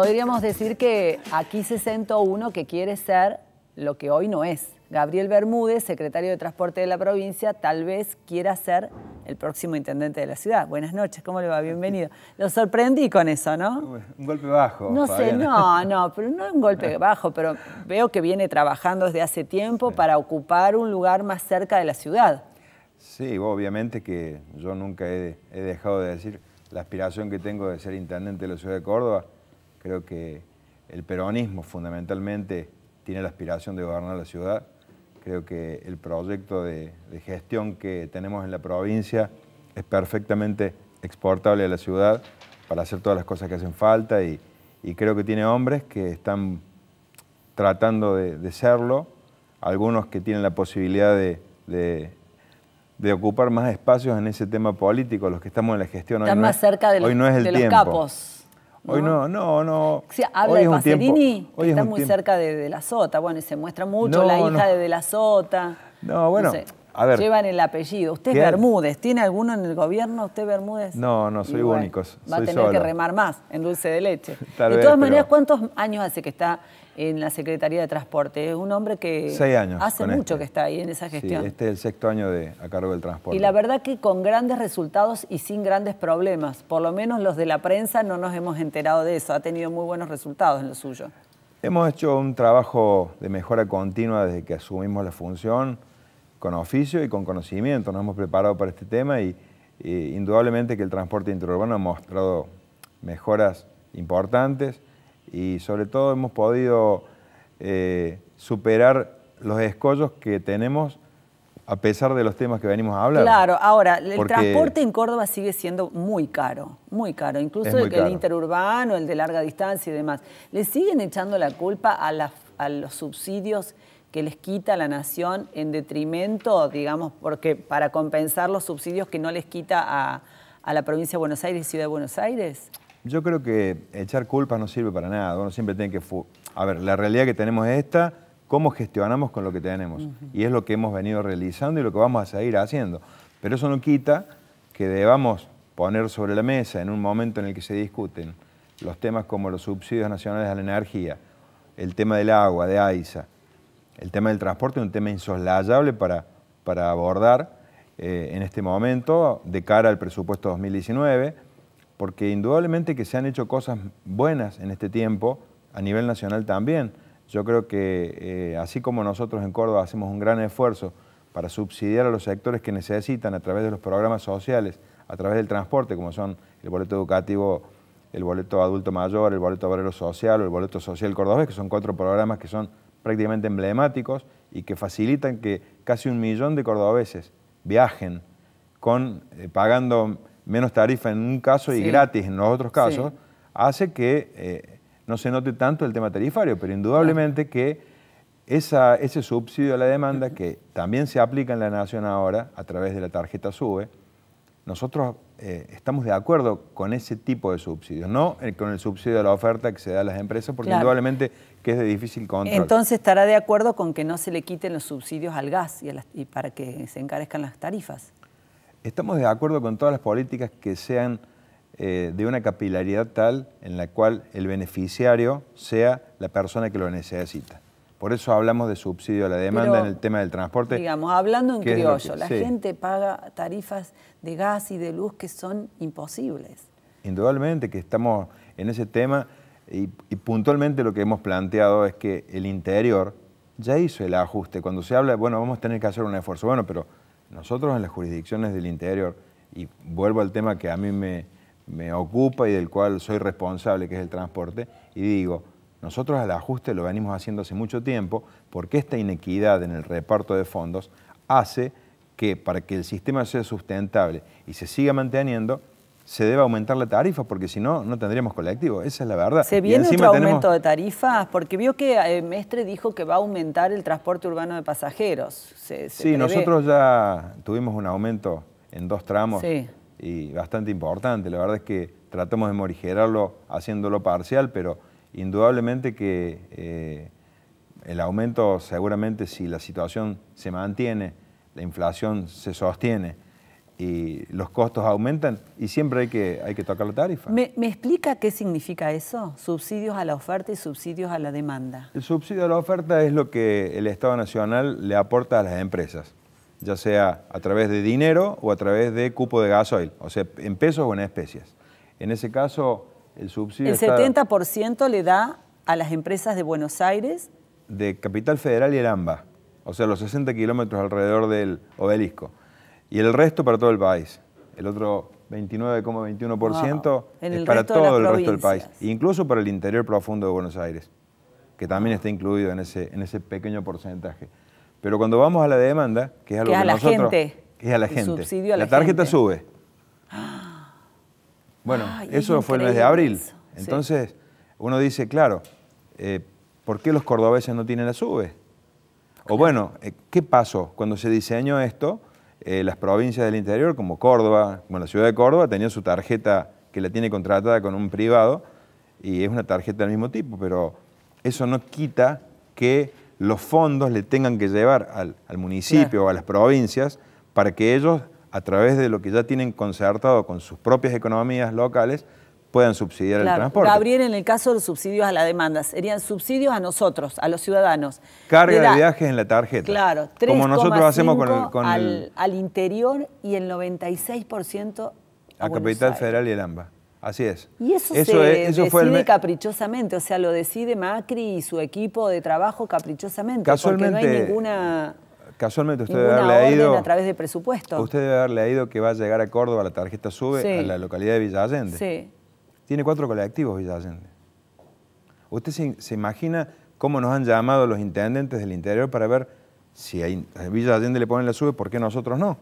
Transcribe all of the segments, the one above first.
podríamos decir que aquí se sentó uno que quiere ser lo que hoy no es. Gabriel Bermúdez, secretario de Transporte de la provincia, tal vez quiera ser el próximo intendente de la ciudad. Buenas noches, ¿cómo le va? Bienvenido. Lo sorprendí con eso, ¿no? Un golpe bajo. No sé, no, no, pero no es un golpe bajo, pero veo que viene trabajando desde hace tiempo para ocupar un lugar más cerca de la ciudad. Sí, obviamente que yo nunca he dejado de decir la aspiración que tengo de ser intendente de la ciudad de Córdoba Creo que el peronismo fundamentalmente tiene la aspiración de gobernar la ciudad. Creo que el proyecto de, gestión que tenemos en la provincia es perfectamente exportable a la ciudad para hacer todas las cosas que hacen falta y, creo que tiene hombres que están tratando de, serlo, algunos que tienen la posibilidad de, ocupar más espacios en ese tema político, los que estamos en la gestión. Están hoy más no es, cerca hoy no es el de los tiempo. Hoy no, no, no. Sí, habla de que está muy cerca de De La Sota, bueno, y se muestra mucho, la hija de De La Sota. No, bueno, llevan el apellido. Usted es Bermúdez. ¿Tiene alguno en el gobierno? ¿Usted Bermúdez? No, no, soy único. va a tener que remar más en dulce de leche. de todas maneras, ¿cuántos años hace que está en la Secretaría de Transporte? Es un hombre que Seis años hace mucho este. que está ahí en esa gestión. este es el sexto año de, a cargo del transporte. Y la verdad que con grandes resultados y sin grandes problemas. Por lo menos los de la prensa no nos hemos enterado de eso. Ha tenido muy buenos resultados en lo suyo. Hemos hecho un trabajo de mejora continua desde que asumimos la función con oficio y con conocimiento. Nos hemos preparado para este tema y, indudablemente que el transporte interurbano ha mostrado mejoras importantes y sobre todo hemos podido eh, superar los escollos que tenemos a pesar de los temas que venimos a hablar. Claro, ahora, el transporte en Córdoba sigue siendo muy caro, muy caro, incluso el, interurbano, el de larga distancia y demás. ¿Le siguen echando la culpa a los subsidios que les quita a la nación en detrimento, digamos, porque para compensar los subsidios que no les quita a, la provincia de Buenos Aires y Ciudad de Buenos Aires? Yo creo que echar culpas no sirve para nada. Uno siempre tiene que... A ver, la realidad que tenemos es esta, cómo gestionamos con lo que tenemos. Y es lo que hemos venido realizando y lo que vamos a seguir haciendo. Pero eso no quita que debamos poner sobre la mesa en un momento en el que se discuten los temas como los subsidios nacionales a la energía, el tema del agua, de AISA, el tema del transporte es un tema insoslayable para, para abordar eh, en este momento de cara al presupuesto 2019, porque indudablemente que se han hecho cosas buenas en este tiempo, a nivel nacional también. Yo creo que eh, así como nosotros en Córdoba hacemos un gran esfuerzo para subsidiar a los sectores que necesitan a través de los programas sociales, a través del transporte, como son el boleto educativo, el boleto adulto mayor, el boleto obrero social o el boleto social cordobés, que son cuatro programas que son prácticamente emblemáticos y que facilitan que casi un millón de cordobeses viajen con, eh, pagando menos tarifa en un caso y gratis en los otros casos, hace que eh, no se note tanto el tema tarifario, pero indudablemente que esa, ese subsidio a la demanda, que también se aplica en la Nación ahora a través de la tarjeta SUBE, nosotros eh, estamos de acuerdo con ese tipo de subsidios, no con el subsidio a la oferta que se da a las empresas, porque indudablemente que es de difícil control. Entonces estará de acuerdo con que no se le quiten los subsidios al gas y, para que se encarezcan las tarifas. Estamos de acuerdo con todas las políticas que sean eh, de una capilaridad tal en la cual el beneficiario sea la persona que lo necesita. Por eso hablamos de subsidio a la demanda en el tema del transporte. Digamos, hablando en criollo, la gente paga tarifas de gas y de luz que son imposibles. Indudablemente que estamos en ese tema y, puntualmente lo que hemos planteado es que el interior ya hizo el ajuste. Cuando se habla, bueno, vamos a tener que hacer un esfuerzo. Bueno, pero nosotros en las jurisdicciones del interior, y vuelvo al tema que a mí me ocupa y del cual soy responsable, que es el transporte, y digo, nosotros el ajuste lo venimos haciendo hace mucho tiempo porque esta inequidad en el reparto de fondos hace que para que el sistema sea sustentable y se siga manteniendo, se debe aumentar la tarifa, porque si no, no tendríamos colectivo. Esa es la verdad. ¿Se viene otro aumento de tarifas? Porque vio que el eh, Mestre dijo que va a aumentar el transporte urbano de pasajeros. sí, nosotros ya tuvimos un aumento en dos tramos y bastante importante. La verdad es que tratamos de morigerarlo haciéndolo parcial, pero indudablemente que eh, el aumento seguramente si la situación se mantiene, la inflación se sostiene y los costos aumentan y siempre hay que, hay que tocar la tarifa. ¿Me, explica qué significa eso? Subsidios a la oferta y subsidios a la demanda. El subsidio a la oferta es lo que el Estado Nacional le aporta a las empresas, ya sea a través de dinero o a través de cupo de gasoil, o sea, en pesos o en especies. En ese caso, el 70% le da a las empresas de Buenos Aires. De Capital Federal y el AMBA, o sea, los 60 kilómetros alrededor del obelisco. Y el resto para todo el país. El otro 29,21% es para todo el resto del país. Incluso para el interior profundo de Buenos Aires, que también está incluido en ese, en ese pequeño porcentaje. Pero cuando vamos a la demanda, que es a la gente. es a la gente. la, tarjeta sube bueno, eso fue el mes de abril. Entonces, uno dice, claro, eh, ¿por qué los cordobeses no tienen la sube? O bueno, eh, ¿qué pasó? Cuando se diseñó esto, eh, las provincias del interior, como Córdoba, bueno, la ciudad de Córdoba tenía su tarjeta que la tiene contratada con un privado y es una tarjeta del mismo tipo, pero eso no quita que los fondos le tengan que llevar al, municipio o a las provincias para que ellos a través de lo que ya tienen concertado con sus propias economías locales, puedan subsidiar el transporte. Gabriel, en el caso de los subsidios a la demanda, serían subsidios a nosotros, a los ciudadanos. Carga de viajes en la tarjeta. Claro, como nosotros hacemos con, el, con al, interior y el 96% a, a Capital Federal y el AMBA. Así es. Y eso, eso se eso decide fue el... caprichosamente, o sea, lo decide Macri y su equipo de trabajo caprichosamente, Casualmente, porque no hay ninguna Casualmente usted debe haber leído... a través de presupuesto. Usted debe haber leído que va a llegar a Córdoba la tarjeta SUBE a la localidad de Villa Allende. Sí. Tiene cuatro colectivos Villa Allende. ¿Usted se, imagina cómo nos han llamado los intendentes del interior para ver si a Villa Allende le ponen la SUBE, por qué nosotros no?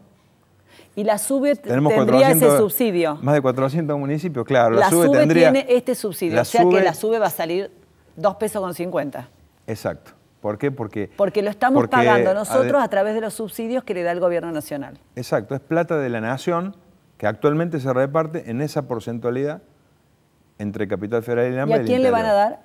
Y la SUBE tendría ese subsidio. Más de 400 municipios, claro. La, SUBE, tendría... tiene este subsidio, o sea que la SUBE va a salir 2 pesos con 50. Exacto. ¿Por qué? Porque, porque lo estamos pagando nosotros a través de los subsidios que le da el gobierno nacional. Exacto, es plata de la nación que actualmente se reparte en esa porcentualidad entre Capital Federal y la ¿Y a quién le van a dar?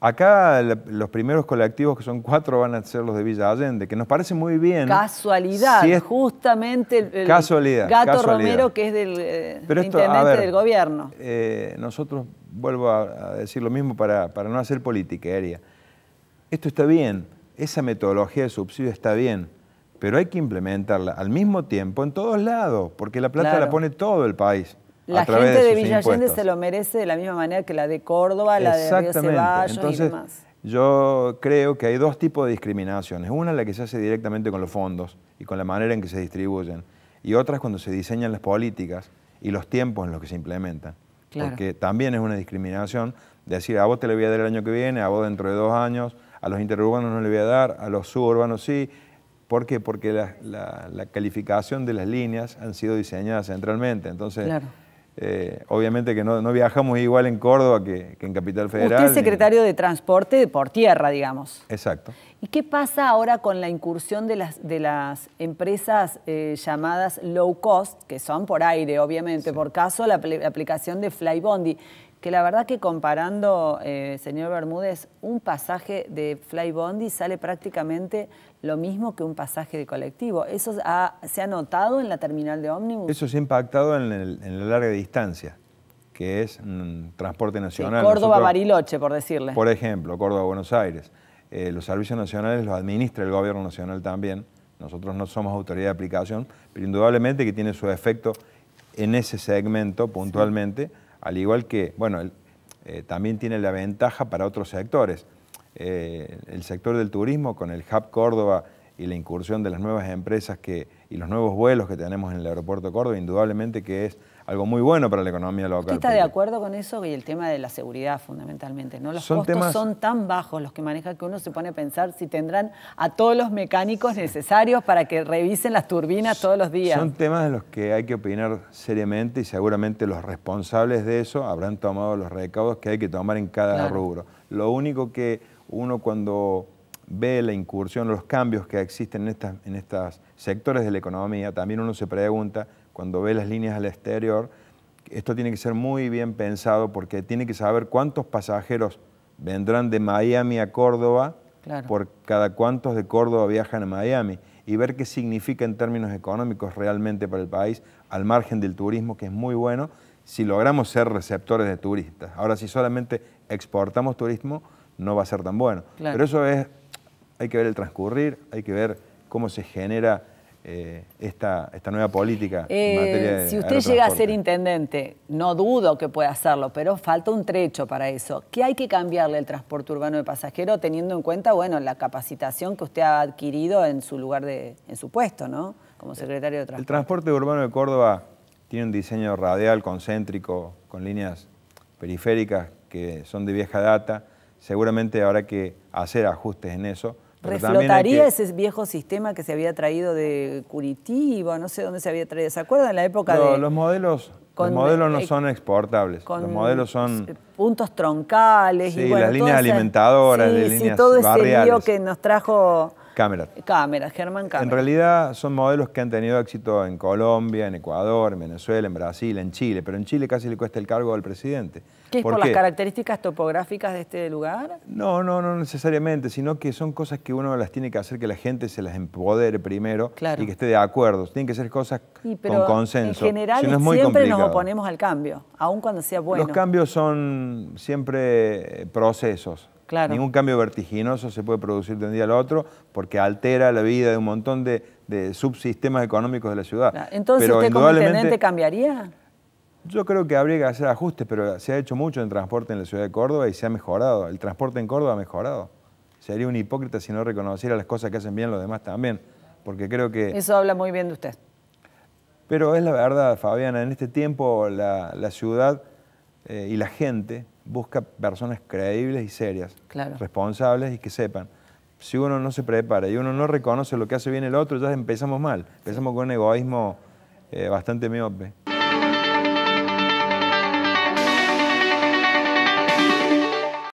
Acá los primeros colectivos, que son cuatro, van a ser los de Villa Allende, que nos parece muy bien. Casualidad, es justamente el, casualidad, gato Romero, que es del eh, intendente del gobierno. Eh, nosotros, vuelvo a, decir lo mismo para, para no hacer política, politiquería esto está bien, esa metodología de subsidio está bien, pero hay que implementarla al mismo tiempo en todos lados, porque la plata la pone todo el país. La gente de, Villa se lo merece de la misma manera que la de Córdoba, la de Río Ceballos y demás. Yo creo que hay dos tipos de discriminaciones. Una la que se hace directamente con los fondos y con la manera en que se distribuyen. Y otra es cuando se diseñan las políticas y los tiempos en los que se implementan. Porque también es una discriminación decir, a vos te lo voy a dar el año que viene, a vos dentro de dos años, a los interurbanos no le voy a dar, a los suburbanos sí. ¿Por qué? Porque la, calificación de las líneas han sido diseñadas centralmente. Entonces, eh, obviamente que no, viajamos igual en Córdoba que, en Capital Federal. Usted es secretario de Transporte por tierra, digamos. Exacto. ¿Y qué pasa ahora con la incursión de las, empresas eh, llamadas low cost, que son por aire, obviamente, por caso la aplicación de Flybondi? que la verdad que comparando, eh, señor Bermúdez, un pasaje de Fly Bondi sale prácticamente lo mismo que un pasaje de colectivo. ¿Eso se ha notado en la terminal de ómnibus? Eso se ha impactado en, la larga distancia, que es transporte nacional. Córdoba, Bariloche, por decirle. Por ejemplo, Córdoba, Buenos Aires. Eh, los servicios nacionales los administra el gobierno nacional también. Nosotros no somos autoridad de aplicación, pero indudablemente que tiene su efecto en ese segmento puntualmente al igual que, bueno, eh, también tiene la ventaja para otros sectores. Eh, el sector del turismo con el Hub Córdoba y la incursión de las nuevas empresas que, y los nuevos vuelos que tenemos en el aeropuerto Córdoba, indudablemente que es algo muy bueno para la economía local. ¿Usted está de acuerdo con eso y el tema de la seguridad fundamentalmente? ¿no? Los costos son tan bajos los que maneja que uno se pone a pensar si tendrán a todos los mecánicos necesarios para que revisen las turbinas todos los días. Son temas de los que hay que opinar seriamente y seguramente los responsables de eso habrán tomado los recaudos que hay que tomar en cada rubro. Lo único que uno cuando ve la incursión, los cambios que existen en estos sectores de la economía, también uno se pregunta cuando ve las líneas al exterior, esto tiene que ser muy bien pensado porque tiene que saber cuántos pasajeros vendrán de Miami a Córdoba, por cada cuántos de Córdoba viajan a Miami, y ver qué significa en términos económicos realmente para el país, al margen del turismo, que es muy bueno, si logramos ser receptores de turistas. Ahora, si solamente exportamos turismo, no va a ser tan bueno. Pero eso es, hay que ver el transcurrir, hay que ver cómo se genera eh, esta, esta, nueva política en eh, materia de Si usted llega a ser intendente, no dudo que pueda hacerlo, pero falta un trecho para eso. ¿Qué hay que cambiarle el transporte urbano de pasajeros teniendo en cuenta, bueno, la capacitación que usted ha adquirido en su lugar de, en su puesto, ¿no? Como secretario de Transporte. El transporte urbano de Córdoba tiene un diseño radial, concéntrico, con líneas periféricas que son de vieja data. Seguramente habrá que hacer ajustes en eso Reflotaría ese viejo sistema que se había traído de Curitiba, no sé dónde se había traído. ¿Se acuerdan en la época de.? Los modelos, los modelos no eh, son exportables. los modelos son. Eh, puntos troncales. y bueno, las líneas alimentadoras, de las líneas sí, todo ese lío que nos trajo Cameras. Cámeras, Germán En realidad son modelos que han tenido éxito en Colombia, en Ecuador, en Venezuela, en Brasil, en Chile, pero en Chile casi le cuesta el cargo al presidente. ¿Qué es por, las características topográficas de este lugar? No, no, no necesariamente, sino que son cosas que uno las tiene que hacer que la gente se las empodere primero y que esté de acuerdo. Tienen que ser cosas con consenso. En general siempre nos oponemos al cambio, aun cuando sea bueno. Los cambios son siempre procesos. Ningún cambio vertiginoso se puede producir de un día al otro porque altera la vida de un montón de, subsistemas económicos de la ciudad. Entonces, ¿usted como intendente cambiaría? Yo creo que habría que hacer ajustes, pero se ha hecho mucho en transporte en la ciudad de Córdoba y se ha mejorado. El transporte en Córdoba ha mejorado. Sería un hipócrita si no reconociera las cosas que hacen bien los demás también, porque creo que... Eso habla muy bien de usted. Pero es la verdad, Fabiana, en este tiempo la, ciudad eh, y la gente busca personas creíbles y serias, responsables y que sepan. Si uno no se prepara y uno no reconoce lo que hace bien el otro, ya empezamos mal. Empezamos con un egoísmo eh, bastante miope.